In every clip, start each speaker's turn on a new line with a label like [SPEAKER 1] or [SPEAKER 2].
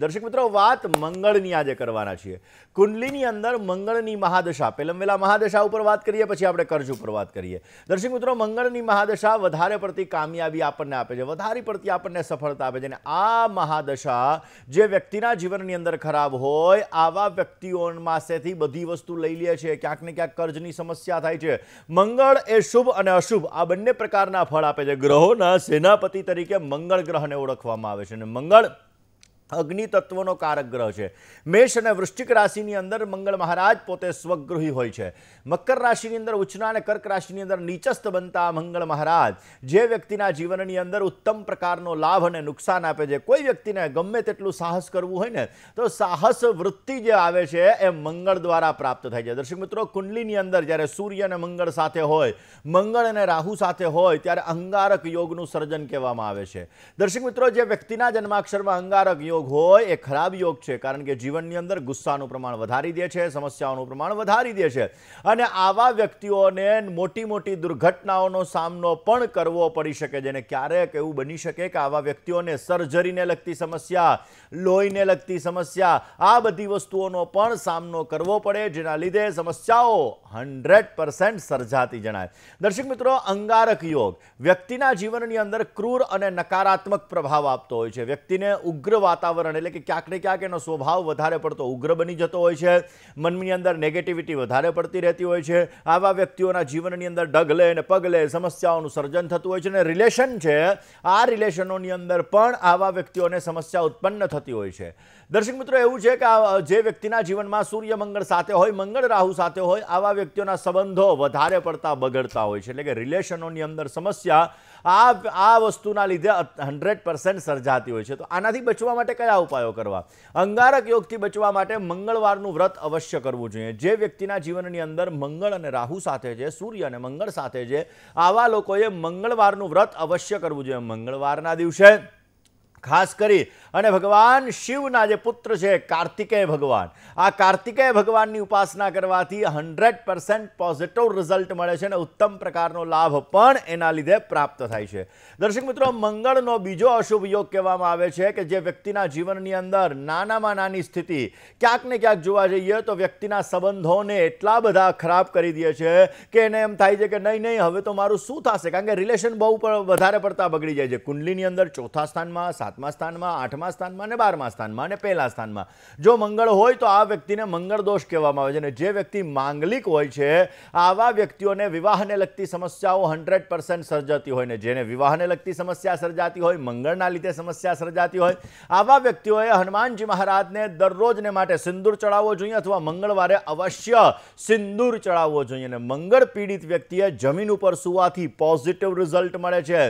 [SPEAKER 1] દર્શક મિત્રો વાત મંગળની આજે કરવાના છીએ કુંડલીની અંદર મંગળની મહાદશા પેલમવેલા મહાદશા ઉપર વાત કરીએ પછી આપણે કર્જ ઉપર વાત કરીએ દર્શક મિત્રો મંગળની મહાદશા વધારે પડતી કામયાબી આપણને આપે છે વધારે પડતી આપણને સફળતા આપે છે અને આ મહાદશા જે વ્યક્તિના જીવનની અંદર ખરાબ હોય આવા વ્યક્તિઓ પાસેથી બધી વસ્તુ લઈ લે છે ક્યાંક ને ક્યાંક કર્જની સમસ્યા થાય છે મંગળ એ શુભ અને અશુભ આ બંને પ્રકારના ફળ આપે છે ગ્રહોના સેનાપતિ તરીકે મંગળ ગ્રહને ઓળખવામાં આવે છે અને મંગળ અગ્નિ તત્વનો કારક ગ્રહ છે મેષ અને વૃશ્ચિક રાશિની અંદર મંગળ મહારાજ પોતે સ્વગૃહી હોય છે મકર રાશિની અંદર ઉચ્ચના અને કર્ક રાશિની અંદર નીચસ્ત બનતા મંગળ મહારાજ જે વ્યક્તિના જીવનની અંદર ઉત્તમ પ્રકારનો લાભ અને નુકસાન આપે છે કોઈ વ્યક્તિને ગમે તેટલું સાહસ કરવું હોય ને તો સાહસ વૃત્તિ જે આવે છે એ મંગળ દ્વારા પ્રાપ્ત થાય છે દર્શક મિત્રો કુંડલીની અંદર જ્યારે સૂર્ય અને મંગળ સાથે હોય મંગળ અને રાહુ સાથે હોય ત્યારે અંગારક યોગનું સર્જન કહેવામાં આવે છે દર્શક મિત્રો જે વ્યક્તિના જન્માક્ષરમાં અંગારક યોગ યોગ હોય એ ખરાબ યોગ છે કારણ કે જીવનની અંદર ગુસ્સાનું પ્રમાણ વધારી દે છે સમસ્યાઓનું પ્રમાણ વધારી દે છે અને આવા વ્યક્તિઓને મોટી મોટી દુર્ઘટનાઓનો સામનો પણ કરવો પડી શકે જેને ક્યારેક એવું બની શકે કે આવા વ્યક્તિઓને સર્જરીને લગતી સમસ્યા લોહીને લગતી સમસ્યા આ બધી વસ્તુઓનો પણ સામનો કરવો પડે જેના લીધે સમસ્યાઓ હંડ્રેડ પર્સન્ટ સર્જાતી જણાય દર્શક મિત્રો અંગારક યોગ વ્યક્તિના જીવનની અંદર ક્રૂર અને નકારાત્મક પ્રભાવ આપતો હોય છે વ્યક્તિને ઉગ્ર વાતાવરણ વાતાવરણ એટલે કે ક્યાંક ને ક્યાંક એનો સ્વભાવ વધારે પડતો ઉગ્ર બની જતો હોય છે મનની અંદર નેગેટિવિટી વધારે પડતી રહેતી હોય છે આવા વ્યક્તિઓના જીવનની અંદર ડગલે અને પગલે સમસ્યાઓનું સર્જન થતું હોય છે અને રિલેશન છે આ રિલેશનોની અંદર પણ આવા વ્યક્તિઓને સમસ્યા ઉત્પન્ન થતી હોય છે દર્શક મિત્રો એવું છે કે જે વ્યક્તિના જીવનમાં સૂર્ય મંગળ સાથે હોય મંગળ રાહુ સાથે હોય આવા વ્યક્તિઓના સંબંધો વધારે પડતા બગડતા હોય છે એટલે કે રિલેશનોની અંદર સમસ્યા આ આ વસ્તુના લીધે હંડ્રેડ પર્સન્ટ સર્જાતી હોય છે તો આનાથી બચવા માટે કયા ઉપાયો કરવા અંગારક યોગથી બચવા માટે મંગળવારનું વ્રત અવશ્ય કરવું જોઈએ જે વ્યક્તિના જીવનની અંદર મંગળ અને રાહુ સાથે છે સૂર્ય અને મંગળ સાથે છે આવા લોકોએ મંગળવારનું વ્રત અવશ્ય કરવું જોઈએ મંગળવારના દિવસે ખાસ કરી અને ભગવાન શિવના જે પુત્ર છે કાર્તિકેય ભગવાન આ કાર્તિકેય ભગવાનની ઉપાસના કરવાથી હંડ્રેડ પર્સન્ટ પોઝિટિવ રિઝલ્ટ મળે છે અને ઉત્તમ પ્રકારનો લાભ પણ એના લીધે પ્રાપ્ત થાય છે દર્શક મિત્રો મંગળનો બીજો અશુભ યોગ કહેવામાં આવે છે કે જે વ્યક્તિના જીવનની અંદર નાનામાં નાની સ્થિતિ ક્યાંક ને ક્યાંક જોવા જઈએ તો વ્યક્તિના સંબંધોને એટલા બધા ખરાબ કરી દે છે કે એને એમ થાય છે કે નહીં નહીં હવે તો મારું શું થશે કારણ કે રિલેશન બહુ વધારે પડતા બગડી જાય છે કુંડલીની અંદર ચોથા સ્થાનમાં સાત સાતમા સ્થાનમાં આઠમા સ્થાનમાં અને બારમા સ્થાનમાં અને પહેલા સ્થાનમાં જો મંગળ હોય તો આ વ્યક્તિને મંગળ દોષ કહેવામાં આવે છે અને જે વ્યક્તિ માંગલિક હોય છે આવા વ્યક્તિઓને વિવાહને લગતી સમસ્યાઓ હંડ્રેડ સર્જાતી હોય ને જેને વિવાહને લગતી સમસ્યા સર્જાતી હોય મંગળના લીધે સમસ્યા સર્જાતી હોય આવા વ્યક્તિઓએ હનુમાનજી મહારાજને દરરોજને માટે સિંદૂર ચડાવવો જોઈએ અથવા મંગળવારે અવશ્ય સિંદૂર ચડાવવો જોઈએ અને મંગળ પીડિત વ્યક્તિએ જમીન ઉપર સુવાથી પોઝિટિવ રિઝલ્ટ મળે છે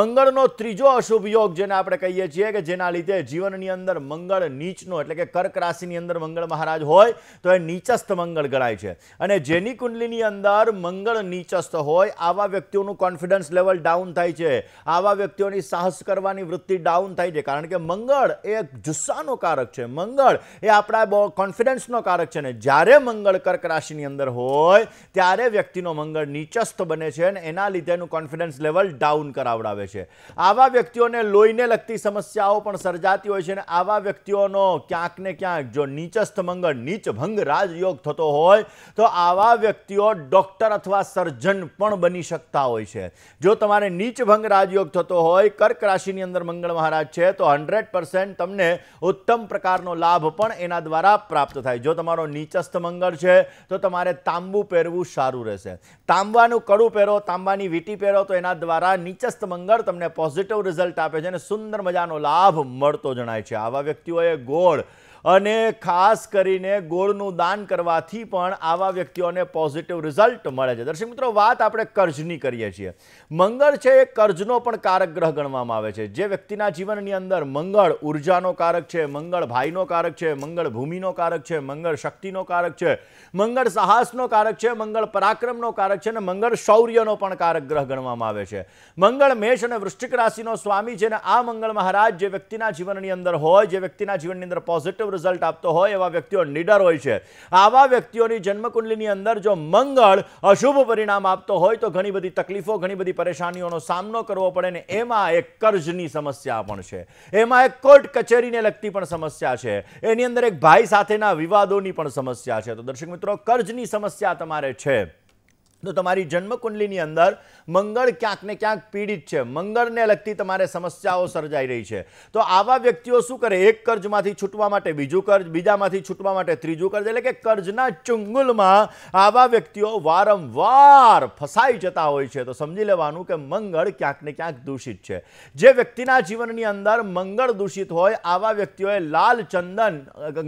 [SPEAKER 1] મંગળનો ત્રીજો અશુભ યોગ જેને આપણે કહીએ શકીએ છીએ કે જેના લીધે જીવનની અંદર મંગળ નીચનો એટલે કે કર્ક રાશિની અંદર મંગળ મહારાજ હોય તો એ નીચસ્થ મંગળ ગણાય છે અને જેની કુંડલીની અંદર મંગળ નીચસ્થ હોય આવા વ્યક્તિઓનું કોન્ફિડન્સ લેવલ ડાઉન થાય છે આવા વ્યક્તિઓની સાહસ કરવાની વૃત્તિ ડાઉન થાય છે કારણ કે મંગળ એ જુસ્સાનો કારક છે મંગળ એ આપણા કોન્ફિડન્સનો કારક છે ને જ્યારે મંગળ કર્ક રાશિની અંદર હોય ત્યારે વ્યક્તિનો મંગળ નીચસ્થ બને છે અને એના લીધે એનું કોન્ફિડન્સ લેવલ ડાઉન કરાવડાવે છે આવા વ્યક્તિઓને લોહીને લગતી સમસ્યાઓ પણ સર્જાતી હોય છે અને આવા વ્યક્તિઓનો ક્યાંક ને ક્યાંક જો નીચસ્થ મંગળ નીચ ભંગ રાજયોગ થતો હોય તો આવા વ્યક્તિઓ ડૉક્ટર અથવા સર્જન પણ બની શકતા હોય છે જો તમારે નીચ ભંગ રાજયોગ થતો હોય કર્ક રાશિની અંદર મંગળ મહારાજ છે તો હંડ્રેડ તમને ઉત્તમ પ્રકારનો લાભ પણ એના દ્વારા પ્રાપ્ત થાય જો તમારો નીચસ્થ મંગળ છે તો તમારે તાંબુ પહેરવું સારું રહેશે તાંબાનું કડું પહેરો તાંબાની વીટી પહેરો તો એના દ્વારા નીચસ્થ મંગળ તમને પોઝિટિવ રિઝલ્ટ આપે છે અને સુંદર મજા રૂપિયાનો લાભ મળતો જણાય છે આવા વ્યક્તિઓએ ગોળ અને ખાસ કરીને ગોળનું દાન કરવાથી પણ આવા વ્યક્તિઓને પોઝિટિવ રિઝલ્ટ મળે છે દર્શક મિત્રો વાત આપણે કર્જની કરીએ છીએ મંગળ છે એ કર્જનો પણ કારક ગ્રહ ગણવામાં આવે છે જે વ્યક્તિના જીવનની અંદર મંગળ ઉર્જાનો કારક છે મંગળ ભાઈનો કારક છે મંગળ ભૂમિનો કારક છે મંગળ શક્તિનો કારક છે મંગળ સાહસનો કારક છે મંગળ પરાક્રમનો કારક છે અને મંગળ શૌર્યનો પણ કારક ગ્રહ ગણવામાં આવે છે મંગળ મેષ અને વૃષ્ટિક રાશિનો સ્વામી છે અને આ મંગળ મહારાજ જે વ્યક્તિના જીવનની અંદર હોય જે વ્યક્તિના જીવનની અંદર પોઝિટિવ રિઝલ્ટ આપતો હોય એવા વ્યક્તિઓ નીડર હોય છે આવા વ્યક્તિઓની જન્મકુંડલીની અંદર જો મંગળ અશુભ પરિણામ આપતો હોય તો ઘણી બધી તકલીફો ઘણી બધી પરેશાનીઓનો સામનો કરવો પડે ને એમાં એક કર્જની સમસ્યા પણ છે એમાં એક કોર્ટ કચેરીને લગતી પણ સમસ્યા છે એની અંદર એક ભાઈ સાથેના વિવાદોની પણ સમસ્યા છે તો દર્શક મિત્રો કર્જની સમસ્યા તમારે છે તો તમારી જન્મકુંડલીની અંદર મંગળ ક્યાંક ને ક્યાંક પીડિત છે મંગળને લગતી તમારે સમસ્યાઓ સર્જાઈ રહી છે તો આવા વ્યક્તિઓ શું કરે એક કર્જમાંથી છૂટવા માટે બીજું કર્જ બીજામાંથી છૂટવા માટે ત્રીજું કર્જ એટલે કે કર્જના ચુંગુલમાં આવા વ્યક્તિઓ વારંવાર ફસાઈ જતા હોય છે તો સમજી લેવાનું કે મંગળ ક્યાંક ને ક્યાંક દૂષિત છે જે વ્યક્તિના જીવનની અંદર મંગળ દૂષિત હોય આવા વ્યક્તિઓએ લાલ ચંદન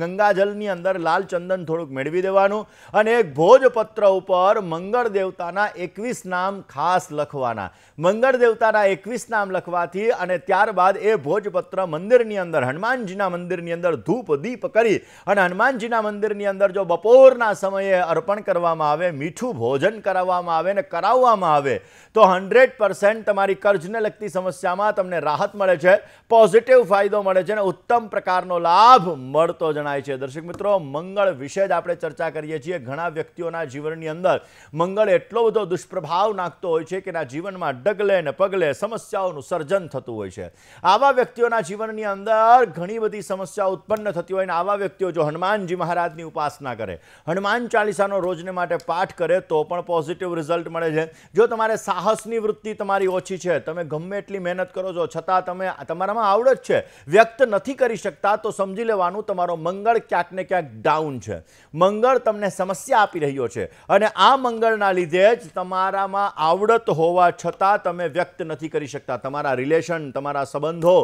[SPEAKER 1] ગંગાજલની અંદર લાલ ચંદન થોડુંક મેળવી દેવાનું અને એક ભોજપત્ર ઉપર મંગળદેવ દેવતાના એકવીસ નામ ખાસ લખવાના મંગળ દેવતાના એકવીસ નામ લખવાથી અને ત્યારબાદ એ ભોજપત્ર મંદિરની અંદર હનુમાનજીના મંદિરની અંદર ધૂપ દીપ કરી અને હનુમાનજીના મંદિરની અંદર જો બપોરના સમયે અર્પણ કરવામાં આવે મીઠું ભોજન કરાવવામાં આવે ને કરાવવામાં આવે તો હંડ્રેડ તમારી કર્જને લગતી સમસ્યામાં તમને રાહત મળે છે પોઝિટિવ ફાયદો મળે છે અને ઉત્તમ પ્રકારનો લાભ મળતો જણાય છે દર્શક મિત્રો મંગળ વિશે જ આપણે ચર્ચા કરીએ છીએ ઘણા વ્યક્તિઓના જીવનની અંદર મંગળ એટલો બધો દુષ્પ્રભાવ નાખતો હોય છે કે એના જીવનમાં ડગલે ને પગલે સમસ્યાઓનું સર્જન થતું હોય છે આવા વ્યક્તિઓના જીવનની અંદર ઘણી બધી સમસ્યા ઉત્પન્ન થતી હોય અને આવા વ્યક્તિઓ જો હનુમાનજી મહારાજની ઉપાસના કરે હનુમાન ચાલીસાનો રોજને માટે પાઠ કરે તો પણ પોઝિટિવ રિઝલ્ટ મળે છે જો તમારે સાહસની વૃત્તિ તમારી ઓછી છે તમે ગમે એટલી મહેનત કરો છો છતાં તમે તમારામાં આવડત છે વ્યક્ત નથી કરી શકતા તો સમજી લેવાનું તમારો મંગળ ક્યાંક ને ક્યાંક ડાઉન છે મંગળ તમને સમસ્યા આપી રહ્યો છે અને આ મંગળના લીધે લીધે જ તમારામાં આવડત હોવા છતાં તમે વ્યક્ત નથી કરી શકતા તમારા રિલેશન તમારા સંબંધો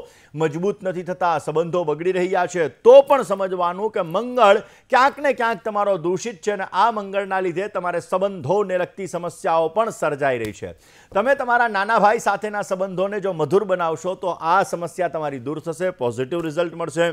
[SPEAKER 1] મજબૂત નથી થતા સંબંધો બગડી રહ્યા છે તો પણ સમજવાનું કે મંગળ ક્યાંક ને ક્યાંક તમારો દૂષિત છે અને આ મંગળના લીધે તમારે સંબંધોને લગતી સમસ્યાઓ પણ સર્જાઈ રહી છે તમે તમારા નાના ભાઈ સાથેના સંબંધોને જો મધુર બનાવશો તો આ સમસ્યા તમારી દૂર થશે પોઝિટિવ રિઝલ્ટ મળશે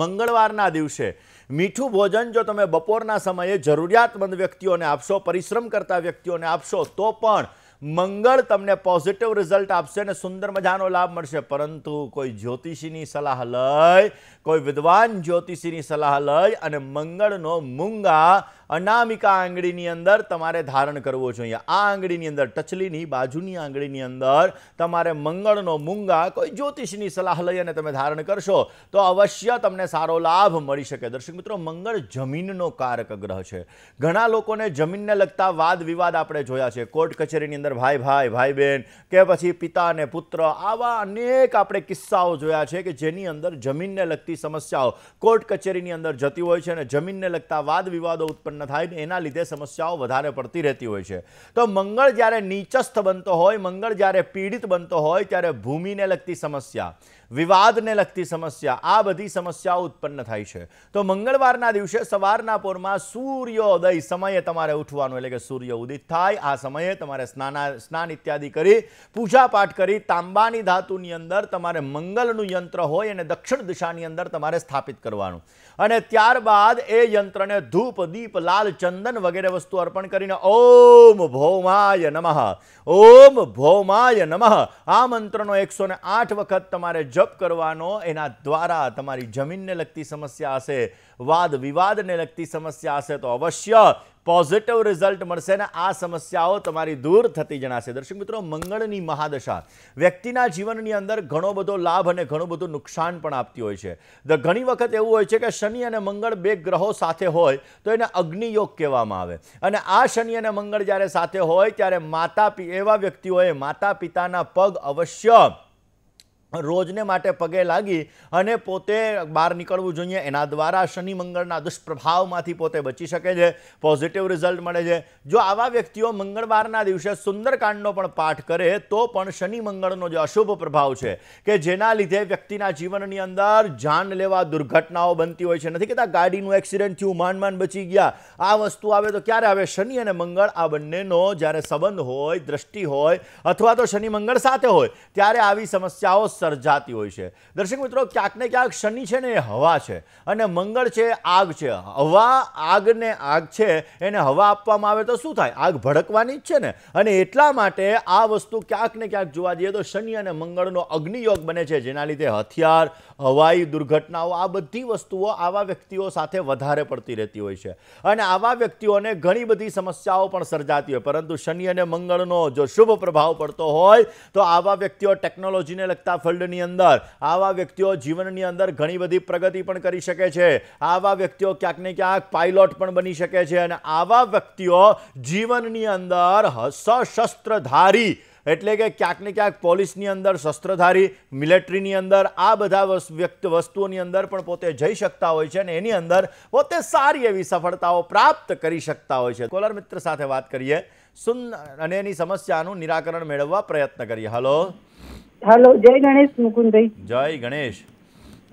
[SPEAKER 1] મંગળવારના દિવસે મીઠું ભોજન જો તમે બપોરના સમયે જરૂરિયાતમંદ વ્યક્તિઓને આપશો પરિશ્રમ કરતા વ્યક્તિઓને આપશો તો પણ મંગળ તમને પોઝિટિવ રિઝલ્ટ આપશે અને સુંદર મજાનો લાભ મળશે પરંતુ કોઈ જ્યોતિષીની સલાહ લઈ કોઈ વિદ્વાન જ્યોતિષીની સલાહ લઈ અને મંગળનો મૂંગા અનામિકા આંગળીની અંદર તમારે ધારણ કરવો જોઈએ આ આંગળીની અંદર ટચલીની બાજુની આંગળીની અંદર તમારે મંગળનો મૂંગા કોઈ જ્યોતિષની સલાહ લઈ અને તમે ધારણ કરશો તો અવશ્ય તમને સારો લાભ મળી શકે દર્શક મિત્રો મંગળ જમીનનો કારક ગ્રહ છે ઘણા લોકોને જમીનને લગતા વાદ વિવાદ આપણે જોયા છે કોર્ટ કચેરીની અંદર ભાઈ ભાઈ ભાઈ બહેન કે પછી પિતા અને પુત્ર આવા અનેક આપણે કિસ્સાઓ જોયા છે કે જેની અંદર જમીનને લગતી સમસ્યાઓ કોર્ટ કચેરીની અંદર જતી હોય છે અને જમીનને લગતા વાદ વિવાદો ઉત્પન્ન ન થાય ને એના લીધે સમસ્યાઓ વધારે પડતી રહેતી હોય છે તો મંગળ જ્યારે નીચસ્થ બનતો હોય મંગળ જ્યારે પીડિત બનતો હોય ત્યારે ભૂમિને લગતી સમસ્યા વિવાદને લગતી સમસ્યા આ બધી સમસ્યાઓ ઉત્પન્ન થાય છે તો મંગળવારના દિવસે સવારના પોરમાં સૂર્યોદય સમયે તમારે ઉઠવાનું એટલે કે સૂર્ય ઉદિત થાય આ સમયે તમારે સ્નાના સ્નાન ઇત્યાદિ કરી પૂજાપાઠ કરી તાંબાની ધાતુની અંદર તમારે મંગલનું યંત્ર હોય અને દક્ષિણ દિશાની અંદર તમારે સ્થાપિત કરવાનું અને ત્યારબાદ એ યંત્રને ધૂપ દીપ લાલ ચંદન વગેરે વસ્તુ અર્પણ કરીને ઓમ ભૌમાય નમઃ ઓમ ભૌમાય નમઃ આ મંત્રનો એકસો આઠ વખત તમારે જપ કરવાનો એના દ્વારા તમારી જમીનને લગતી સમસ્યા હશે વાદ વિવાદને લગતી સમસ્યા હશે તો અવશ્ય પોઝિટિવ રિઝલ્ટ મળશે ને આ સમસ્યાઓ તમારી દૂર થતી જણાશે દર્શક મિત્રો મંગળની મહાદશા વ્યક્તિના જીવનની અંદર ઘણો બધો લાભ અને ઘણું બધું નુકસાન પણ આપતી હોય છે ધ ઘણી વખત એવું હોય છે કે શનિ અને મંગળ બે ગ્રહો સાથે હોય તો એને અગ્નિયોગ કહેવામાં આવે અને આ શનિ અને મંગળ જ્યારે સાથે હોય ત્યારે માતા એવા વ્યક્તિઓએ માતા પિતાના પગ અવશ્ય રોજને માટે પગે લાગી અને પોતે બહાર નીકળવું જોઈએ એના દ્વારા શનિ મંગળના દુષ્પ્રભાવમાંથી પોતે બચી શકે છે પોઝિટિવ રિઝલ્ટ મળે છે જો આવા વ્યક્તિઓ મંગળવારના દિવસે સુંદરકાંડનો પણ પાઠ કરે તો પણ શનિ મંગળનો જે અશુભ પ્રભાવ છે કે જેના લીધે વ્યક્તિના જીવનની અંદર જાન લેવા દુર્ઘટનાઓ બનતી હોય છે નથી કહેતા ગાડીનું એક્સિડન્ટ થયું માંડ માંડ બચી ગયા આ વસ્તુ આવે તો ક્યારે આવે શનિ અને મંગળ આ બંનેનો જ્યારે સંબંધ હોય દ્રષ્ટિ હોય અથવા તો શનિ મંગળ સાથે હોય ત્યારે આવી સમસ્યાઓ સર્જાતી હોય છે દર્શક મિત્રો ક્યાંક ને ક્યાંક શનિ છે ને એ હવા છે અને મંગળ છે આગ છે હવા આગને આગ છે એને હવા આપવામાં આવે તો શું થાય આગ ભડકવાની જ છે ને અને એટલા માટે આ વસ્તુ ક્યાંક ને ક્યાંક જોવા જઈએ તો શનિ અને મંગળનો અગ્નિયોગ બને છે જેના લીધે હથિયાર હવાઈ દુર્ઘટનાઓ આ બધી વસ્તુઓ આવા વ્યક્તિઓ સાથે વધારે પડતી રહેતી હોય છે અને આવા વ્યક્તિઓને ઘણી બધી સમસ્યાઓ પણ સર્જાતી હોય પરંતુ શનિ અને મંગળનો જો શુભ પ્રભાવ પડતો હોય તો આવા વ્યક્તિઓ ટેકનોલોજીને લગતા વર્લ્ડની અંદર આવા વ્યક્તિઓ જીવનની અંદર ઘણી બધી પ્રગતિ પણ કરી શકે છે આવા વ્યક્તિઓ ક્યાંક ને ક્યાંક પાઇલોટ પણ બની શકે છે અને આવા વ્યક્તિઓ જીવનની અંદર સશસ્ત્રધારી એટલે કે ક્યાંક ને ક્યાંક પોલીસની અંદર શસ્ત્રધારી મિલિટરીની અંદર આ બધા વ્યક્ત વસ્તુઓની અંદર પણ પોતે જઈ શકતા હોય છે અને એની અંદર પોતે સારી એવી સફળતાઓ પ્રાપ્ત કરી શકતા હોય છે કોલર મિત્ર સાથે વાત કરીએ સુંદર અને એની સમસ્યાનું નિરાકરણ મેળવવા પ્રયત્ન કરીએ હલો
[SPEAKER 2] હેલો જય ગણેશ મુકુંદભાઈ
[SPEAKER 1] જય ગણેશ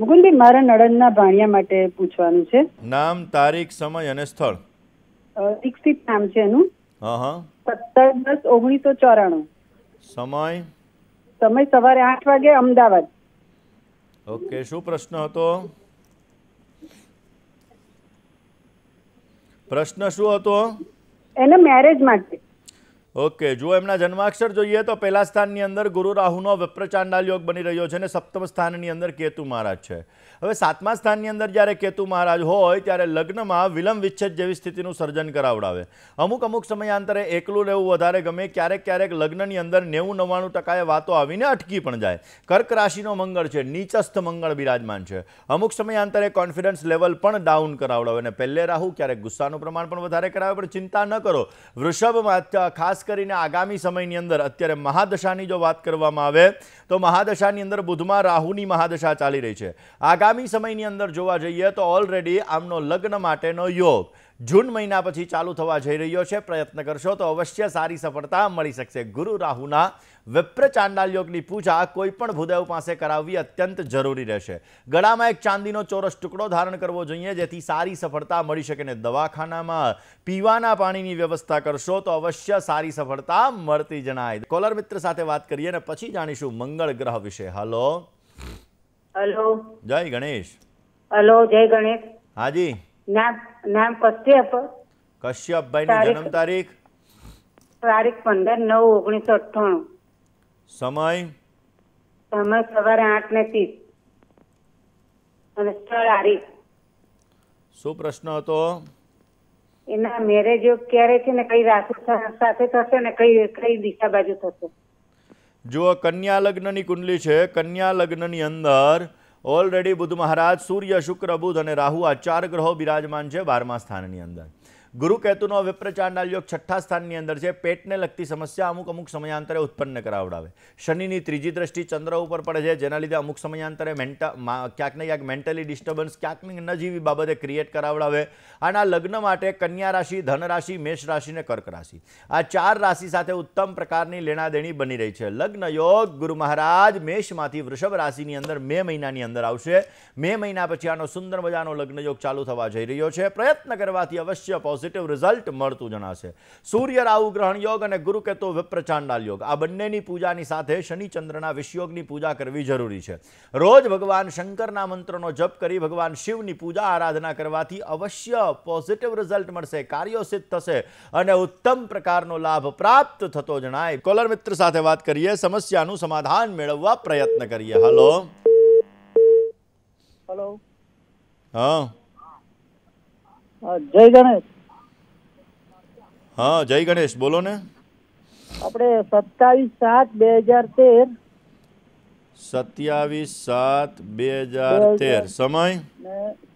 [SPEAKER 2] મુકુંદભાઈ મારા નડનના ભાણિયા માટે પૂછવાનું છે
[SPEAKER 1] નામ તારીખ સમય અને સ્થળ
[SPEAKER 2] દીક્ષિત નામ છે એનું સત્તર દસ ઓગણીસો ચોરાણું સમય સમય સવારે આઠ વાગે અમદાવાદ
[SPEAKER 1] ઓકે શું પ્રશ્ન હતો પ્રશ્ન શું હતો
[SPEAKER 3] એને મેરેજ માટે
[SPEAKER 1] ઓકે જો એમના જન્માક્ષર જોઈએ તો પહેલા સ્થાનની અંદર ગુરુ રાહુનો વિપ્રચાંડાલ યોગ બની રહ્યો છે અને સપ્તમ સ્થાનની અંદર કેતુ મહારાજ છે હવે સાતમા સ્થાનની અંદર જ્યારે કેતુ મહારાજ હોય ત્યારે લગ્નમાં વિલંબ વિચ્છેદ જેવી સ્થિતિનું સર્જન કરાવડાવે અમુક અમુક સમયાંતરે એકલું રહેવું વધારે ગમે ક્યારેક ક્યારેક લગ્નની અંદર નેવું નવ્વાણું ટકાએ વાતો આવીને અટકી પણ જાય કર્ક રાશિનો મંગળ છે નીચસ્થ મંગળ બિરાજમાન છે અમુક સમયાંતરે કોન્ફિડન્સ લેવલ પણ ડાઉન કરાવડાવે અને પહેલે રાહુ ક્યારેક ગુસ્સાનું પ્રમાણ પણ વધારે કરાવે પણ ચિંતા ન કરો વૃષભમાં ખાસ કરીને આગામી સમયની અંદર અત્યારે મહાદશાની જો વાત કરવામાં આવે તો મહાદશાની અંદર બુધમાં રાહુની મહાદશા ચાલી રહી છે આગામી સમયની અંદર જોવા જઈએ તો ઓલરેડી આમનો લગ્ન માટેનો યોગ જૂન મહિના પછી ચાલુ થવા જઈ રહ્યો છે પ્રયત્ન કરશો તો અવશ્ય સારી સફળતા મળી શકશે ગુરુ રાહુના વિપ્ર ચાંડાલ યોગની પૂજા કોઈ પણ ભૂદેવ પાસે કરાવવી અત્યંત જરૂરી રહેશે ગળામાં એક ચાંદીનો ચોરસ ટુકડો ધારણ કરવો જોઈએ જેથી સારી સફળતા મળી શકે ને દવાખાનામાં પીવાના પાણીની વ્યવસ્થા કરશો તો અવશ્ય સારી સફળતા મળતી જણાય કોલર મિત્ર સાથે વાત કરીએ અને પછી જાણીશું મંગળ ગ્રહ વિશે હલો હલો જય ગણેશ હલો
[SPEAKER 2] જય ગણેશ હાજી નામ નામ
[SPEAKER 1] કશ્યપ જન્મ તારીખ
[SPEAKER 2] તારીખ પંદર નવ ઓગણીસો અઠ્ઠાણું
[SPEAKER 1] સમય
[SPEAKER 3] સમય સવારે આઠ ને ત્રીસ અને સ્થળ આરીફ
[SPEAKER 1] શું પ્રશ્ન હતો
[SPEAKER 3] એના મેરેજ ક્યારે છે ને કઈ રાશિ સાથે થશે ને કઈ કઈ દિશા બાજુ થશે
[SPEAKER 1] જુઓ કન્યા લગ્નની કુંડલી છે કન્યા લગ્નની અંદર ઓલરેડી બુધ મહારાજ સૂર્ય શુક્ર બુધ અને રાહુ આ ચાર ગ્રહો બિરાજમાન છે બારમા સ્થાનની અંદર ગુરુ કેતુનો વ્યપ્રચારના યોગ છઠ્ઠા સ્થાનની અંદર છે પેટને લગતી સમસ્યા અમુક અમુક સમયાંતરે ઉત્પન્ન કરાવડાવે શનિની ત્રીજી દ્રષ્ટિ ચંદ્ર ઉપર પડે છે જેના લીધે અમુક સમયાંતરે મેન્ટા ક્યાંકને ક્યાંક મેન્ટલી ડિસ્ટર્બન્સ ક્યાંક નજીવી બાબતે ક્રિએટ કરાવડાવે આના લગ્ન માટે કન્યા રાશિ ધન રાશિ મેષ રાશિને કર્ક રાશિ આ ચાર રાશિ સાથે ઉત્તમ પ્રકારની લેણાદેણી બની રહી છે લગ્ન યોગ ગુરુ મહારાજ મેષમાંથી વૃષભ રાશિની અંદર મે મહિનાની અંદર આવશે મે મહિના પછી આનો સુંદર મજાનો લગ્ન યોગ ચાલુ થવા જઈ રહ્યો છે પ્રયત્ન કરવાથી અવશ્ય પોઝિટિવ પોઝિટિવ રિઝલ્ટ મળતું જણાશે સૂર્ય રાહુ ગ્રહણ યોગ અને ગુરુ કેતુ વિપ્રચાંડાલ યોગ આ બંનેની પૂજાની સાથે શનિચંદ્રના વિષયોગની પૂજા કરવી જરૂરી છે રોજ ભગવાન શંકરના મંત્રનો જપ કરી ભગવાન શિવની પૂજા આરાધના કરવાથી અવશ્ય પોઝિટિવ રિઝલ્ટ મળશે કાર્યો સિદ્ધ થશે અને ઉત્તમ પ્રકારનો લાભ પ્રાપ્ત થતો જણાય કોલર મિત્ર સાથે વાત કરીએ સમસ્યાનું સમાધાન મેળવવા પ્રયત્ન કરીએ હલો હલો હા જય ગણેશ હા જય ગણેશ બોલો ને
[SPEAKER 2] આપણે સત્તાવીસ સાત બે હજાર તેર
[SPEAKER 1] સત્યાવીસ સાત બે હજાર તેર સમય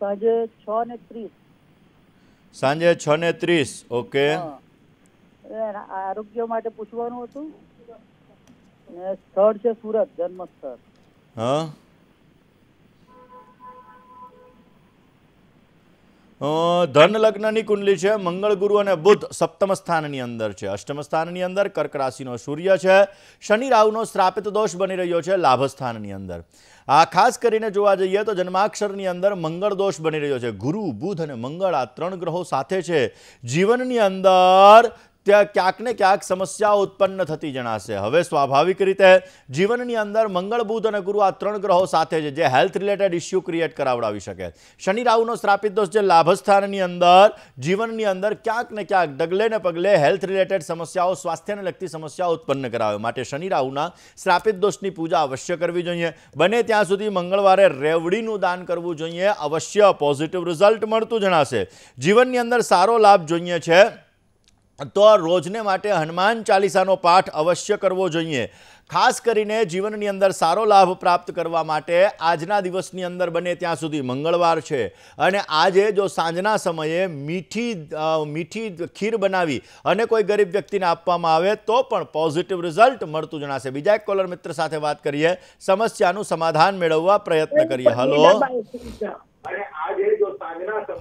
[SPEAKER 2] સાંજે છ ને ત્રીસ
[SPEAKER 1] સાંજે છ ને ત્રીસ ઓકે
[SPEAKER 2] આરોગ્ય માટે પૂછવાનું હતું ને સ્થળ છે સુરત જન્મસ્થળ
[SPEAKER 1] હા ધન લગ્નની કુંડલી છે મંગળ ગુરુ અને બુદ્ધ સપ્તમ સ્થાનની અંદર છે અષ્ટમ સ્થાનની અંદર કર્ક રાશિનો સૂર્ય છે શનિ રાહુનો શ્રાપિત દોષ બની રહ્યો છે લાભ સ્થાનની અંદર આ ખાસ કરીને જોવા જઈએ તો જન્માક્ષરની અંદર મંગળ દોષ બની રહ્યો છે ગુરુ બુધ અને મંગળ આ ત્રણ ગ્રહો સાથે છે જીવનની અંદર ત્યાં ક્યાંક ને ક્યાંક સમસ્યાઓ ઉત્પન્ન થતી જણાશે હવે સ્વાભાવિક રીતે જીવનની અંદર મંગળ બુધ અને ગુરુ આ ત્રણ ગ્રહો સાથે જે હેલ્થ રિલેટેડ ઇસ્યુ ક્રિએટ કરાવડાવી શકે શનિ રાહુનો શ્રાપિત દોષ જે લાભસ્થાનની અંદર જીવનની અંદર ક્યાંક ને ક્યાંક ડગલે ને પગલે હેલ્થ રિલેટેડ સમસ્યાઓ સ્વાસ્થ્યને લગતી સમસ્યાઓ ઉત્પન્ન કરાવે માટે શનિ રાહુના શ્રાપિત દોષની પૂજા અવશ્ય કરવી જોઈએ બને ત્યાં સુધી મંગળવારે રેવડીનું દાન કરવું જોઈએ અવશ્ય પોઝિટિવ રિઝલ્ટ મળતું જણાશે જીવનની અંદર સારો લાભ જોઈએ છે તો રોજને માટે હનુમાન ચાલીસાનો પાઠ અવશ્ય કરવો જોઈએ ખાસ કરીને જીવનની અંદર સારો લાભ પ્રાપ્ત કરવા માટે આજના દિવસની અંદર બને ત્યાં સુધી મંગળવાર છે અને આજે જો સાંજના સમયે મીઠી મીઠી ખીર બનાવી અને કોઈ ગરીબ વ્યક્તિને આપવામાં આવે તો પણ પોઝિટિવ રિઝલ્ટ મળતું જણાશે બીજા એક કોલર મિત્ર સાથે વાત કરીએ સમસ્યાનું સમાધાન મેળવવા પ્રયત્ન કરીએ હલો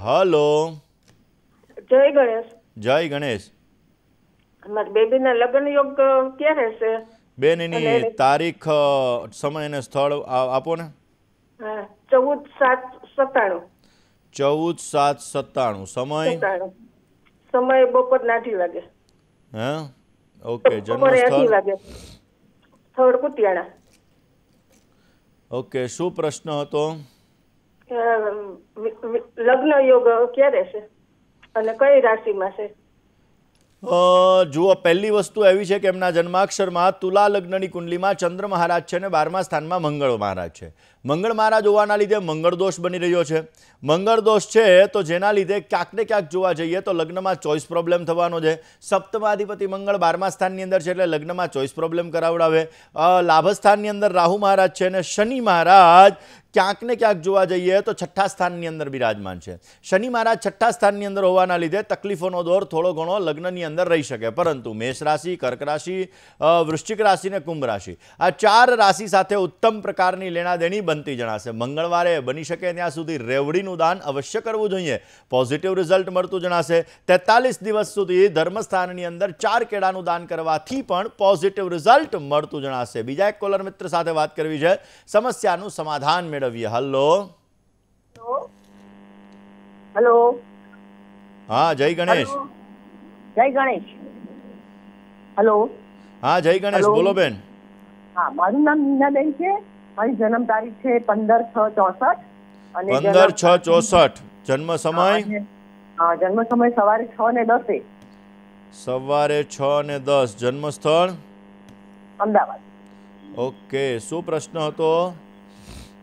[SPEAKER 1] હલો
[SPEAKER 2] જય ગણેશ જય ગણેશ અમારી બેબીના લગ્ન યોગ ક્યારે છે
[SPEAKER 1] બેન તારીખ સમય અને સ્થળ આપો ને
[SPEAKER 2] ચૌદ સાત સત્તાણું
[SPEAKER 1] ચૌદ સાત સત્તાણું સમય
[SPEAKER 2] સમય બપોરના અઢી વાગે
[SPEAKER 1] હે ઓકે જન્મ સ્થળ
[SPEAKER 2] વાગે કુતિયાણા
[SPEAKER 1] ઓકે શું પ્રશ્ન હતો
[SPEAKER 2] લગ્ન યોગ ક્યારે છે અને કઈ રાશિમાં છે
[SPEAKER 1] જુઓ પહેલી વસ્તુ એવી છે કે એમના જન્માક્ષરમાં તુલા લગ્નની કુંડલીમાં ચંદ્ર મહારાજ છે અને બારમા સ્થાનમાં મંગળ મહારાજ છે મંગળ મહારાજ હોવાના લીધે મંગળ દોષ બની રહ્યો છે મંગળ દોષ છે તો જેના લીધે ક્યાંક ને ક્યાંક જોવા જઈએ તો લગ્નમાં ચોઈસ પ્રોબ્લેમ થવાનો છે સપ્તમાધિપતિ મંગળ બારમા સ્થાનની અંદર છે એટલે લગ્નમાં ચોઈસ પ્રોબ્લેમ કરાવડાવે લાભસ્થાનની અંદર રાહુ મહારાજ છે અને શનિ મહારાજ ક્યાંક ને ક્યાંક જોવા જઈએ તો છઠ્ઠા સ્થાનની અંદર બિરાજમાન છે શનિ મહારાજ છઠ્ઠા સ્થાનની અંદર હોવાના લીધે તકલીફોનો દોર થોડો ઘણો લગ્નની અંદર રહી શકે પરંતુ મેષ રાશિ કર્ક રાશિ વૃશ્ચિક રાશિ ને કુંભ રાશિ આ ચાર રાશિ સાથે ઉત્તમ પ્રકારની લેણાદેણી બનતી જણાશે મંગળવારે બની શકે ત્યાં સુધી રેવડીનું દાન અવશ્ય કરવું જોઈએ પોઝિટિવ રિઝલ્ટ મળતું જણાશે તેતાલીસ દિવસ સુધી ધર્મસ્થાનની અંદર ચાર કેળાનું દાન કરવાથી પણ પોઝિટિવ રિઝલ્ટ મળતું જણાશે બીજા એક કોલર મિત્ર સાથે વાત કરવી છે સમસ્યાનું સમાધાન મેળવીએ હલો હેલો હા જય ગણેશ જય ગણેશ હેલો હા જય ગણેશ બોલો બેન
[SPEAKER 2] હા મારું નામ નીનાબેન છે મારી જન્મ તારીખ છે પંદર છ ચોસઠ અને પંદર છ
[SPEAKER 1] ચોસઠ જન્મ સમય
[SPEAKER 2] જન્મ સમય સવારે છ ને દસે
[SPEAKER 1] સવારે છ ને દસ જન્મ સ્થળ
[SPEAKER 2] અમદાવાદ
[SPEAKER 1] ઓકે શું પ્રશ્ન હતો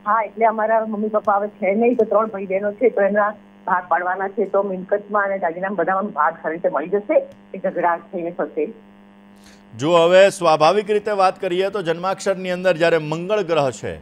[SPEAKER 2] હા એટલે અમારા મમ્મી પપ્પા હવે છે નહીં તો ત્રણ ભાઈ બહેનો છે તો એમના ભાગ પાડવાના છે તો મિલકતમાં અને દાગીના બધામાં ભાગ સારી રીતે મળી જશે કે ઝઘડા થઈને થશે
[SPEAKER 1] જો હવે સ્વાભાવિક રીતે વાત કરીએ તો જન્માક્ષરની અંદર જ્યારે મંગળ ગ્રહ છે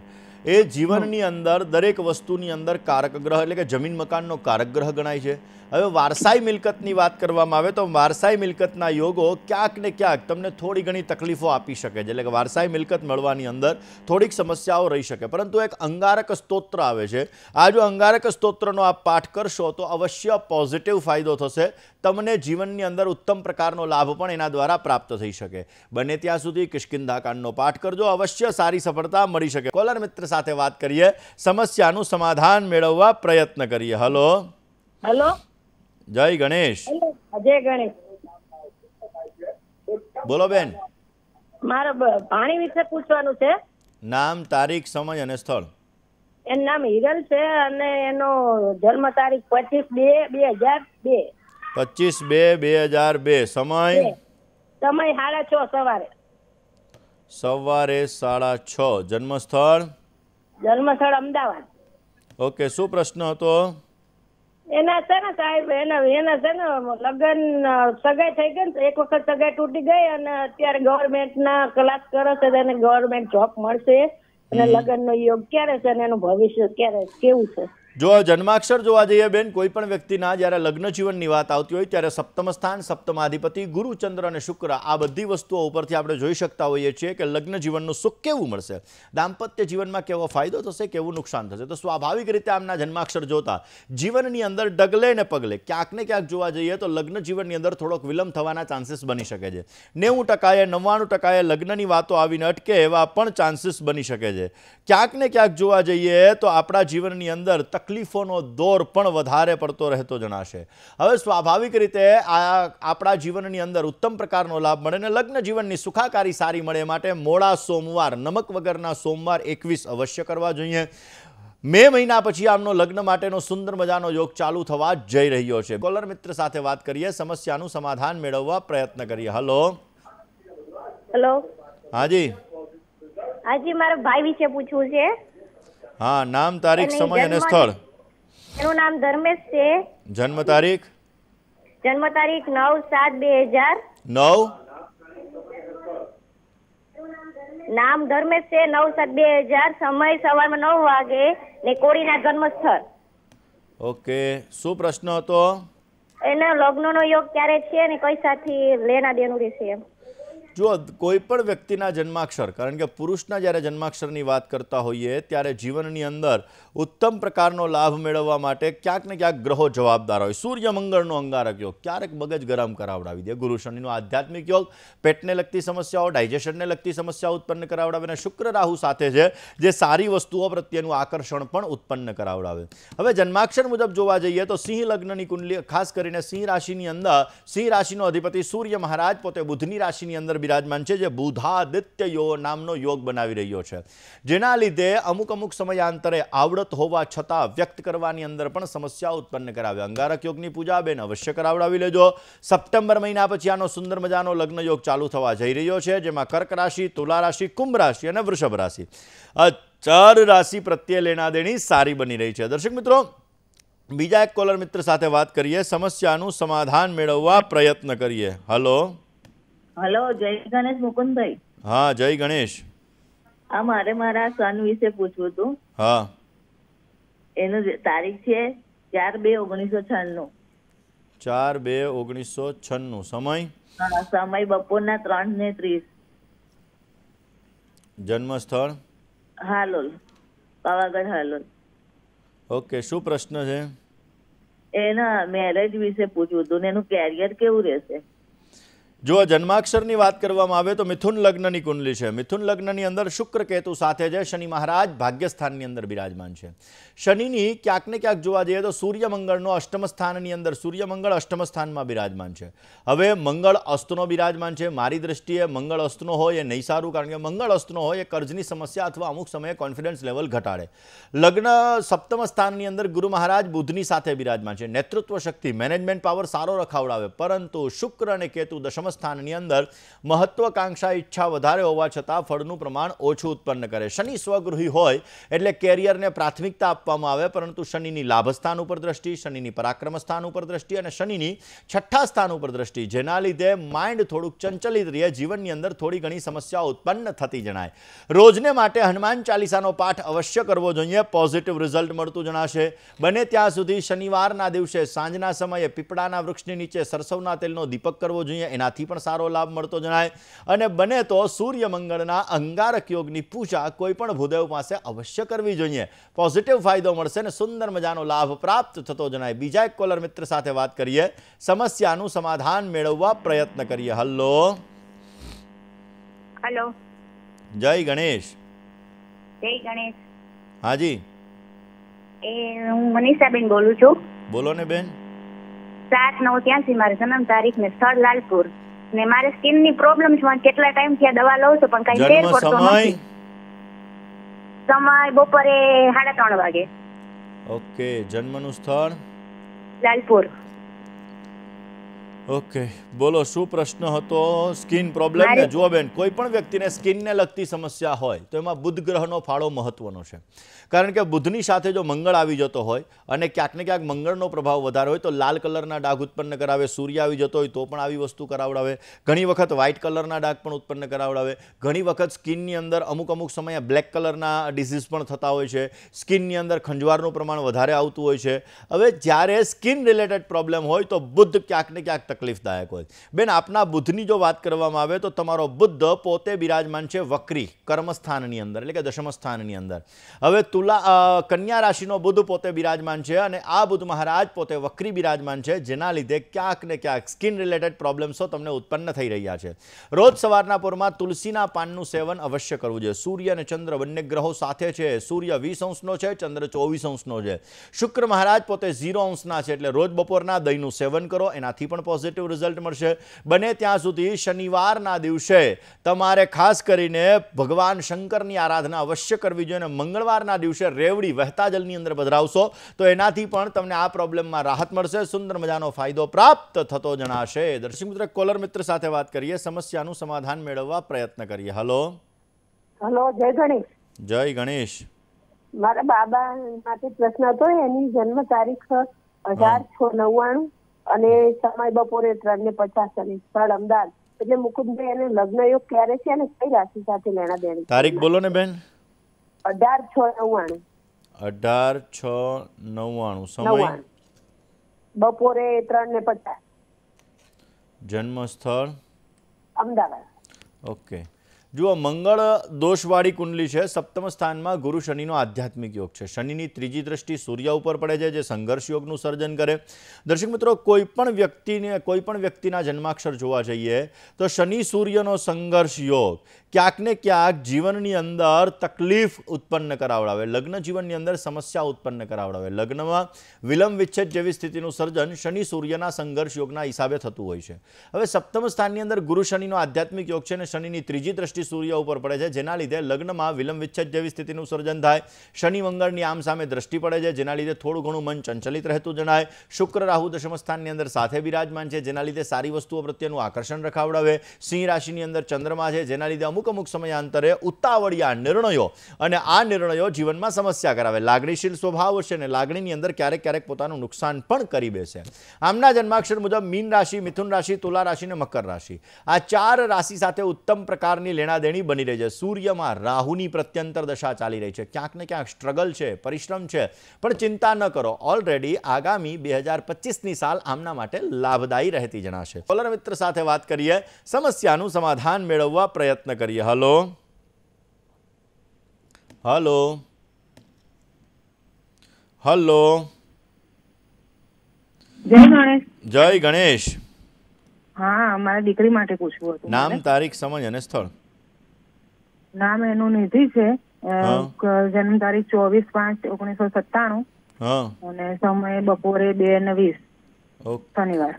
[SPEAKER 1] એ જીવનની અંદર દરેક વસ્તુની અંદર કારક ગ્રહ એટલે કે જમીન મકાનનો કારક ગ્રહ ગણાય છે હવે વારસાઈ મિલકતની વાત કરવામાં આવે તો વારસાઈ મિલકતના યોગો ક્યાંક ને ક્યાંક તમને થોડી ઘણી તકલીફો આપી શકે છે એટલે કે વારસાઈ મિલકત મળવાની અંદર થોડીક સમસ્યાઓ રહી શકે પરંતુ એક અંગારક સ્તોત્ર આવે છે આ જો અંગારક સ્તોત્રનો આપ પાઠ કરશો તો અવશ્ય પોઝિટિવ ફાયદો થશે તમને જીવનની અંદર ઉત્તમ પ્રકારનો લાભ પણ એના દ્વારા પ્રાપ્ત થઈ શકે બને ત્યાં સુધી કિષ્કિંધાકાંડનો પાઠ કરજો અવશ્ય સારી સફળતા મળી શકે કોલર મિત્ર સાથે વાત કરીએ સમસ્યાનું સમાધાન મેળવવા પ્રયત્ન કરીએ હલો હેલો જય ગણેશ જય ગણેશ બોલો બેન
[SPEAKER 3] મારે પાણી વિશે પૂછવાનું છે
[SPEAKER 1] નામ તારીખ સમય અને સ્થળ
[SPEAKER 3] એનું નામ હિરલ છે અને એનો જન્મ તારીખ પચીસ બે બે હજાર બે
[SPEAKER 1] પચીસ બે બે હજાર બે સમય
[SPEAKER 3] સમય સાડા છ સવારે
[SPEAKER 1] સવારે સાડા છ જન્મસ્થળ
[SPEAKER 3] જન્મસ્થળ અમદાવાદ
[SPEAKER 1] ઓકે શું પ્રશ્ન હતો
[SPEAKER 3] એના છે ને સાહેબ એના એના છે ને લગ્ન સગાઈ થઈ ગઈ ને એક વખત સગાઈ તૂટી ગઈ અને અત્યારે ગવર્મેન્ટ ના ક્લાસ કરે છે એને ગવર્મેન્ટ જોબ મળશે અને લગ્ન નો યોગ ક્યારે છે અને એનું ભવિષ્ય ક્યારે કેવું છે
[SPEAKER 1] જો જન્માક્ષર જોવા જઈએ બેન કોઈ પણ વ્યક્તિના જ્યારે લગ્ન જીવનની વાત આવતી હોય ત્યારે સપ્તમ સ્થાન સપ્તમાધિપતિ ગુરુ અને શુક્ર આ બધી વસ્તુઓ ઉપરથી આપણે જોઈ શકતા હોઈએ છીએ કે લગ્ન જીવનનું સુખ કેવું મળશે દાંપત્ય જીવનમાં કેવો ફાયદો થશે કેવું નુકસાન થશે તો સ્વાભાવિક રીતે આમના જન્માક્ષર જોતા જીવનની અંદર ડગલે ને પગલે ક્યાંક ને ક્યાંક જોવા જઈએ તો લગ્ન જીવનની અંદર થોડોક વિલંબ થવાના ચાન્સીસ બની શકે છે નેવું ટકાએ નવ્વાણું ટકાએ લગ્નની વાતો આવીને અટકે એવા પણ ચાન્સીસ બની શકે છે ક્યાંક ને ક્યાંક જોવા જઈએ તો આપણા જીવનની અંદર તક તકલીફોનો દોર પણ વધારે પડતો રહેતો જણાશે હવે સ્વાભાવિક રીતે આ આપણા જીવનની અંદર ઉત્તમ પ્રકારનો લાભ મળે અને લગ્ન જીવનની સુખાકારી સારી મળે માટે મોડા સોમવાર નમક વગરના સોમવાર એકવીસ અવશ્ય કરવા જોઈએ મે મહિના પછી આમનો લગ્ન માટેનો સુંદર મજાનો યોગ ચાલુ થવા જઈ રહ્યો છે કોલર મિત્ર સાથે વાત કરીએ સમસ્યાનું સમાધાન મેળવવા પ્રયત્ન કરીએ હલો હેલો હાજી
[SPEAKER 3] હાજી મારા ભાઈ વિશે પૂછવું છે
[SPEAKER 1] હા નામ તારીખ સમય અને સ્થળ
[SPEAKER 3] એનું નામ ધર્મેશ છે
[SPEAKER 1] જન્મ તારીખ
[SPEAKER 3] જન્મ તારીખ નવ સાત બે હજાર
[SPEAKER 1] નવ
[SPEAKER 3] નામ ધર્મેશ છે નવ સાત બે હજાર સમય સવારમાં નવ વાગે ને કોળીના જન્મ સ્થળ
[SPEAKER 1] ઓકે શું પ્રશ્ન હતો
[SPEAKER 3] એના નો યોગ ક્યારે છે અને કઈ સાથી લેના દેનું રહેશે એમ
[SPEAKER 1] જો કોઈ પણ વ્યક્તિના જન્માક્ષર કારણ કે પુરુષના જ્યારે જન્માક્ષરની વાત કરતા હોઈએ ત્યારે જીવનની અંદર ઉત્તમ પ્રકારનો લાભ મેળવવા માટે ક્યાંક ને ક્યાંક ગ્રહો જવાબદાર હોય સૂર્ય મંગળનો અંગારક યોગ ક્યારેક મગજ ગરમ કરાવડાવી દે ગુરુ શનિનો આધ્યાત્મિક યોગ પેટને લગતી સમસ્યાઓ ડાયજેશનને લગતી સમસ્યાઓ ઉત્પન્ન કરાવડાવે અને શુક્ર રાહુ સાથે છે જે સારી વસ્તુઓ પ્રત્યેનું આકર્ષણ પણ ઉત્પન્ન કરાવડાવે હવે જન્માક્ષર મુજબ જોવા જઈએ તો સિંહ લગ્નની કુંડલી ખાસ કરીને સિંહ રાશિની અંદર સિંહ રાશિનો અધિપતિ સૂર્ય મહારાજ પોતે બુધની રાશિની અંદર બિરાજમાન છે જે બુધાદિત્ય યો નામનો યોગ બનાવી રહ્યો છે જેના લીધે અમુક અમુક સમયાંતરે આવડત હોવા છતાં વ્યક્ત કરવાની અંદર પણ સમસ્યા ઉત્પન્ન કરાવે અંગારક યોગની પૂજા બેન અવશ્ય કરાવડાવી લેજો સપ્ટેમ્બર મહિના પછી આનો સુંદર મજાનો લગ્ન યોગ ચાલુ થવા જઈ રહ્યો છે જેમાં કર્ક રાશિ તુલા રાશિ કુંભ રાશિ અને વૃષભ રાશિ ચાર રાશિ પ્રત્યે લેણા દેણી સારી બની રહી છે દર્શક મિત્રો બીજા એક કોલર મિત્ર સાથે વાત કરીએ સમસ્યાનું સમાધાન મેળવવા પ્રયત્ન કરીએ હલો
[SPEAKER 3] હલો જય ગણેશ મુકુંદભાઈ
[SPEAKER 1] હા જય ગણેશ
[SPEAKER 3] આ મારે મારા સન વિશે પૂછવું હતું હા એનું તારીખ છે ચાર બે ઓગણીસો છન્નું
[SPEAKER 1] ચાર બે ઓગણીસો છન્નું સમય
[SPEAKER 3] સમય બપોરના ત્રણ ને ત્રીસ
[SPEAKER 1] જન્મ સ્થળ
[SPEAKER 3] હાલોલ પાવાગઢ હાલોલ
[SPEAKER 1] ઓકે શું પ્રશ્ન છે
[SPEAKER 3] એના મેરેજ વિશે પૂછવું હતું ને એનું કેરિયર કેવું રહેશે
[SPEAKER 1] જો જન્માક્ષરની વાત કરવામાં આવે તો મિથુન લગ્નની કુંડલી છે મિથુન લગ્નની અંદર શુક્ર કેતુ સાથે છે શનિ મહારાજ ભાગ્યસ્થાનની અંદર બિરાજમાન છે શનિની ક્યાંક ને ક્યાંક જોવા જઈએ તો સૂર્યમંગળનો અષ્ટમ સ્થાનની અંદર સૂર્યમંગળ અષ્ટમ સ્થાનમાં બિરાજમાન છે હવે મંગળ અસ્તનો બિરાજમાન છે મારી દ્રષ્ટિએ મંગળ અસ્તનો હોય એ નહીં સારું કારણ કે મંગળ અસ્તનો હોય એ કર્જની સમસ્યા અથવા અમુક સમયે કોન્ફિડન્સ લેવલ ઘટાડે લગ્ન સપ્તમ સ્થાનની અંદર ગુરુ મહારાજ બુધની સાથે બિરાજમાન છે નેતૃત્વ શક્તિ મેનેજમેન્ટ પાવર સારો રખાવડાવે પરંતુ શુક્ર અને કેતુ દશમ સ્થાનની અંદર મહત્વકાંક્ષા ઈચ્છા વધારે હોવા છતાં ફળનું પ્રમાણ ઓછું ઉત્પન્ન કરે શનિ સ્વગ્રહી હોય એટલે કેરિયરને પ્રાથમિકતા આપવામાં આવે પરંતુ શનિની લાભ સ્થાન ઉપર દ્રષ્ટિ શનિની પરાક્રમ સ્થાન ઉપર દ્રષ્ટિ અને શનિની છઠ્ઠા સ્થાન ઉપર દ્રષ્ટિ જેના લીધે માઇન્ડ થોડું ચંચળિત રહે જીવનની અંદર થોડી ઘણી સમસ્યાઓ ઉત્પન્ન થતી જણાય રોજને માટે હનુમાન ચાલીસાનો પાઠ અવશ્ય કરવો જોઈએ પોઝિટિવ રિઝલ્ટ મળતું જણાશે બને ત્યાં સુધી શનિવારના દિવસે સાંજના સમયે પીપળાના વૃક્ષની નીચે સરસવના તેલનો દીપક કરવો જોઈએ અને એનાથી પણ સારો લાભ મળતો જણાય અને બને તો સૂર્યમંગળના અંગારક યોગની પૂજા કોઈ પણ ભૂદેવ પાસે અવશ્ય કરવી જોઈએ પોઝિટિવ ફાયદો મળશે અને સુંદર મજાનો લાભ પ્રાપ્ત થતો જણાય બીજા એક કોલર મિત્ર સાથે વાત કરીએ સમસ્યાનું સમાધાન મેળવવા પ્રયત્ન કરીએ હલ્લો હલો જય ગણેશ જય ગણેશ હાજી
[SPEAKER 3] એ હું મનીષાબેન બોલું છું બોલો ને બેન સાત નવ ત્યાંથી મારી જન્મ તારીખ ને સ્થળ લાલપુર ને મારે સ્કિન ની પ્રોબ્લેમ છે હું કેટલા ટાઈમ થી દવા લઉં છું પણ કઈ ફેર પડતો નથી સમય બપોરે સાડા ત્રણ વાગે
[SPEAKER 1] ઓકે જન્મનું સ્થળ લાલપુર ઓકે બોલો શું પ્રશ્ન હતો સ્કિન પ્રોબ્લેમ ને જુઓ બેન કોઈ પણ વ્યક્તિને સ્કિનને લગતી સમસ્યા હોય તો એમાં બુધ ગ્રહનો ફાળો મહત્વનો છે કારણ કે બુધની સાથે જો મંગળ આવી જતો હોય અને ક્યાંક ને ક્યાંક મંગળનો પ્રભાવ વધારે હોય તો લાલ કલરના ડાઘ ઉત્પન્ન કરાવે સૂર્ય આવી જતો હોય તો પણ આવી વસ્તુ કરાવડાવે ઘણી વખત વ્હાઇટ કલરના ડાઘ પણ ઉત્પન્ન કરાવડાવે ઘણી વખત સ્કિનની અંદર અમુક અમુક સમયે બ્લેક કલરના ડિઝીઝ પણ થતા હોય છે સ્કિનની અંદર ખંજવારનું પ્રમાણ વધારે આવતું હોય છે હવે જ્યારે સ્કિન રિલેટેડ પ્રોબ્લેમ હોય તો બુધ ક્યાંક ને ક્યાંક તકલીફદાયક હોય બેન આપના બુદ્ધની જો વાત કરવામાં આવે તો તમારો બુદ્ધ પોતે બિરાજમાન છે વક્રી કર્મસ્થાનની અંદર એટલે કે દશમસ્થાનની અંદર હવે તુલા કન્યા રાશિનો બુદ્ધ પોતે બિરાજમાન છે અને આ બુદ્ધ મહારાજ પોતે વક્રી બિરાજમાન છે જેના લીધે ક્યાંક ને ક્યાંક સ્કિન રિલેટેડ પ્રોબ્લેમ્સો તમને ઉત્પન્ન થઈ રહ્યા છે રોજ સવારના પૂરમાં તુલસીના પાનનું સેવન અવશ્ય કરવું જોઈએ સૂર્ય અને ચંદ્ર બંને ગ્રહો સાથે છે સૂર્ય વીસ અંશનો છે ચંદ્ર ચોવીસ અંશનો છે શુક્ર મહારાજ પોતે ઝીરો અંશના છે એટલે રોજ બપોરના દહીંનું સેવન કરો એનાથી પણ પોઝિટિવ પોઝિટિવ રિઝલ્ટ મળશે બને ત્યાં સુધી શનિવારના દિવસે તમારે ખાસ કરીને ભગવાન શંકરની આરાધના અવશ્ય કરવી જોઈએ અને મંગળવારના દિવસે રેવડી વહેતા જલની અંદર પધરાવશો તો એનાથી પણ તમને આ પ્રોબ્લેમમાં રાહત મળશે સુંદર મજાનો ફાયદો પ્રાપ્ત થતો જણાશે દર્શક મિત્ર કોલર મિત્ર સાથે વાત કરીએ સમસ્યાનું સમાધાન મેળવવા પ્રયત્ન કરીએ હલો
[SPEAKER 2] હલો જય ગણેશ
[SPEAKER 1] જય ગણેશ
[SPEAKER 2] મારા બાબા માટે પ્રશ્ન હતો એની જન્મ તારીખ અઢાર છ નવ્વાણું અને સમય બપોરે ત્રણ ને પચાસ અને સ્થળ અમદાવાદ એટલે મુકુદભાઈ એને લગ્ન યોગ ક્યારે છે અને કઈ રાશિ સાથે લેણા દેણી
[SPEAKER 1] તારીખ બોલો ને બેન
[SPEAKER 2] અઢાર છ નવ્વાણું
[SPEAKER 1] અઢાર છ નવ્વાણું સમય
[SPEAKER 2] બપોરે ત્રણ ને પચાસ
[SPEAKER 1] જન્મ સ્થળ અમદાવાદ ઓકે જુઓ મંગળ દોષવાળી કુંડલી છે સપ્તમ સ્થાનમાં ગુરુ શનિનો આધ્યાત્મિક યોગ છે શનિની ત્રીજી દ્રષ્ટિ સૂર્ય ઉપર પડે છે જે સંઘર્ષ યોગનું સર્જન કરે દર્શક મિત્રો કોઈપણ વ્યક્તિને કોઈપણ વ્યક્તિના જન્માક્ષર જોવા જઈએ તો શનિ સૂર્યનો સંઘર્ષ યોગ ક્યાંકને ક્યાંક જીવનની અંદર તકલીફ ઉત્પન્ન કરાવડાવે લગ્ન જીવનની અંદર સમસ્યા ઉત્પન્ન કરાવડાવે લગ્નમાં વિલંબ વિચ્છેદ જેવી સ્થિતિનું સર્જન શનિ સૂર્યના સંઘર્ષ યોગના હિસાબે થતું હોય છે હવે સપ્તમ સ્થાનની અંદર ગુરુ શનિનો આધ્યાત્મિક યોગ છે અને શનિની ત્રીજી દ્રષ્ટિ સૂર્ય ઉપર પડે છે જેના લીધે લગ્નમાં વિલંબ વિચ્છેદ જેવી સ્થિતિનું સર્જન થાય શનિ મંગળની આમ સામે દ્રષ્ટિ પડે છે જેના લીધે થોડું ઘણું મન ચંચલિત રહેતું જણાય શુક્ર રાહુ દશમ સ્થાનની અંદર સાથે બિરાજમાન છે જેના લીધે સારી વસ્તુઓ પ્રત્યેનું આકર્ષણ રખાવડાવે સિંહ રાશિની અંદર ચંદ્રમા છે જેના લીધે અમુક મુખ મુખ સમય અંતરે ઉત્તાવળિયા નિર્ણયયો અને આ નિર્ણયયો જીવન માં સમસ્યા કરાવે લાગણીશીલ સ્વભાવ છે ને લાગણીની અંદર ક્યારેક ક્યારેક પોતાનો નુકસાન પણ કરી બેસે આમના જન્માક્ષર મુજબ મીન રાશિ મિથુન રાશિ તુલા રાશિ ને મકર રાશિ આ ચાર રાશિ સાથે ઉત્તમ પ્રકારની લેનાદેણી બની રહે છે સૂર્ય માં રાહુ ની પ્રત્યંતર દશા ચાલી રહી છે ક્યાંક ને ક્યાંક સ્ટ્રગલ છે પરિશ્રમ છે પણ ચિંતા ન કરો ઓલરેડી આગામી 2025 ની સાલ આમના માટે લાભદાયી રહેતી જણાશે બોલર મિત્ર સાથે વાત કરીએ સમસ્યાનું સમાધાન મેળવવા પ્રયત્ન કરીએ હલો હલો હલો જય ગણેશ
[SPEAKER 2] હા મારા દીકરી માટે પૂછવું હતું નામ
[SPEAKER 1] તારીખ સમય અને સ્થળ
[SPEAKER 2] નામ એનું નિધિ છે જન્મ તારીખ ચોવીસ પાંચ ઓગણીસો સત્તાણું અને સમય બપોરે બે ને વીસ શનિવાર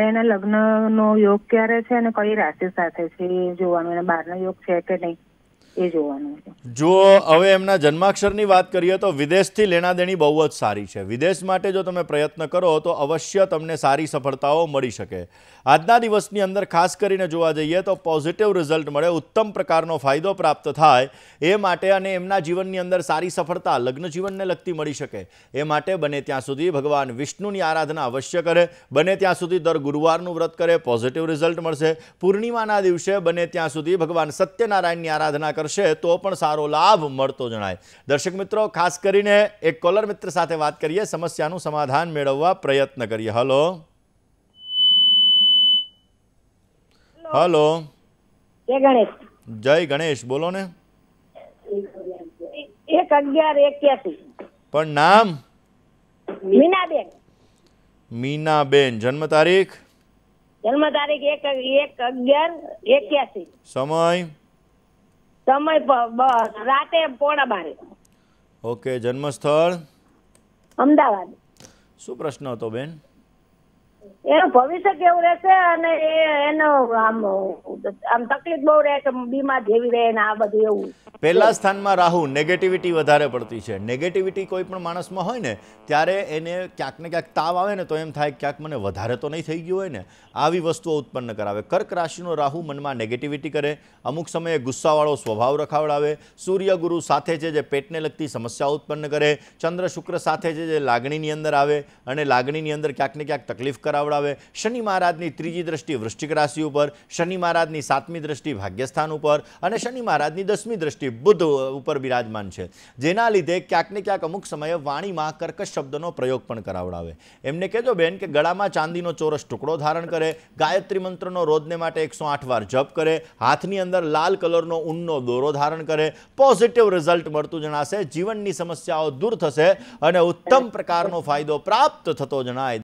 [SPEAKER 2] એના લગ્નનો યોગ ક્યારે છે અને કઈ રાશિ સાથે છે એ જોવાનું અને બહારનો યોગ છે કે નહીં એ જોવાનું
[SPEAKER 1] જો હવે એમના જન્માક્ષરની વાત કરીએ તો વિદેશથી લેણા દેણી બહુ જ સારી છે વિદેશ માટે જો તમે પ્રયત્ન કરો તો અવશ્ય તમને સારી સફળતાઓ મળી શકે આજના દિવસની અંદર ખાસ કરીને જોવા જઈએ તો પોઝિટિવ રિઝલ્ટ મળે ઉત્તમ પ્રકારનો ફાયદો પ્રાપ્ત થાય એ માટે અને એમના જીવનની અંદર સારી સફળતા લગ્ન જીવનને લગતી મળી શકે એ માટે બને ત્યાં સુધી ભગવાન વિષ્ણુની આરાધના અવશ્ય કરે બને ત્યાં સુધી દર ગુરુવારનું વ્રત કરે પોઝિટિવ રિઝલ્ટ મળશે પૂર્ણિમાના દિવસે બને ત્યાં સુધી ભગવાન સત્યનારાયણની આરાધના કરશે તો પણ સારો લાભ મળતો જણાય દર્શક મિત્રો ખાસ કરીને એક કોલર મિત્ર સાથે વાત કરીએ સમસ્યાનું સમાધાન મેળવવા પ્રયત્ન કરીએ હલો હલો જય ગણેશ જય ગણેશ બોલો ને
[SPEAKER 3] એક અગિયાર એક્યાસી પણ નામ મીનાબેન
[SPEAKER 1] મીનાબેન જન્મ તારીખ
[SPEAKER 3] જન્મ તારીખ એક એક અગિયાર એક્યાસી સમય સમય રાતે પોણા બારે
[SPEAKER 1] ઓકે જન્મસ્થળ અમદાવાદ શું પ્રશ્ન હતો બેન
[SPEAKER 3] એનું ભવિષ્ય કેવું રહેશે અને એનો આમ આમ તકલીફ બહુ રહે કે બીમાર જેવી રહે આ બધું એવું
[SPEAKER 1] પહેલા સ્થાનમાં રાહુ નેગેટિવિટી વધારે પડતી છે નેગેટિવિટી કોઈ પણ માણસમાં હોય ને ત્યારે એને ક્યાંક ને ક્યાંક તાવ આવે ને તો એમ થાય ક્યાંક મને વધારે તો નહીં થઈ ગયું હોય ને આવી વસ્તુઓ ઉત્પન્ન કરાવે કર્ક રાશિનો રાહુ મનમાં નેગેટિવિટી કરે અમુક સમયે ગુસ્સાવાળો સ્વભાવ રખાવડાવે સૂર્યગુરુ સાથે છે જે પેટને લગતી સમસ્યા ઉત્પન્ન કરે ચંદ્ર શુક્ર સાથે છે જે લાગણીની અંદર આવે અને લાગણીની અંદર ક્યાંક ને ક્યાંક તકલીફ કરે કરાવડાવે શનિ મહારાજની ત્રીજી દ્રષ્ટિ વૃશ્ચિક રાશિ ઉપર શનિ મહારાજની સાતમી દ્રષ્ટિ ભાગ્યસ્થાન ઉપર અને શનિ મહારાજની દસમી દ્રષ્ટિ બુધ ઉપર બિરાજમાન છે જેના લીધે ક્યાંક ને ક્યાંક અમુક સમયે વાણીમાં કર્કશ શબ્દનો પ્રયોગ પણ કરાવડાવે એમને કહેજો બેન કે ગળામાં ચાંદીનો ચોરસ ટુકડો ધારણ કરે ગાયત્રી મંત્રનો રોજને માટે એકસો આઠ વાર જપ કરે હાથની અંદર લાલ કલરનો ઊનનો દોરો ધારણ કરે પોઝિટિવ રિઝલ્ટ મળતું જણાશે જીવનની સમસ્યાઓ દૂર થશે અને ઉત્તમ પ્રકારનો ફાયદો પ્રાપ્ત થતો જણાય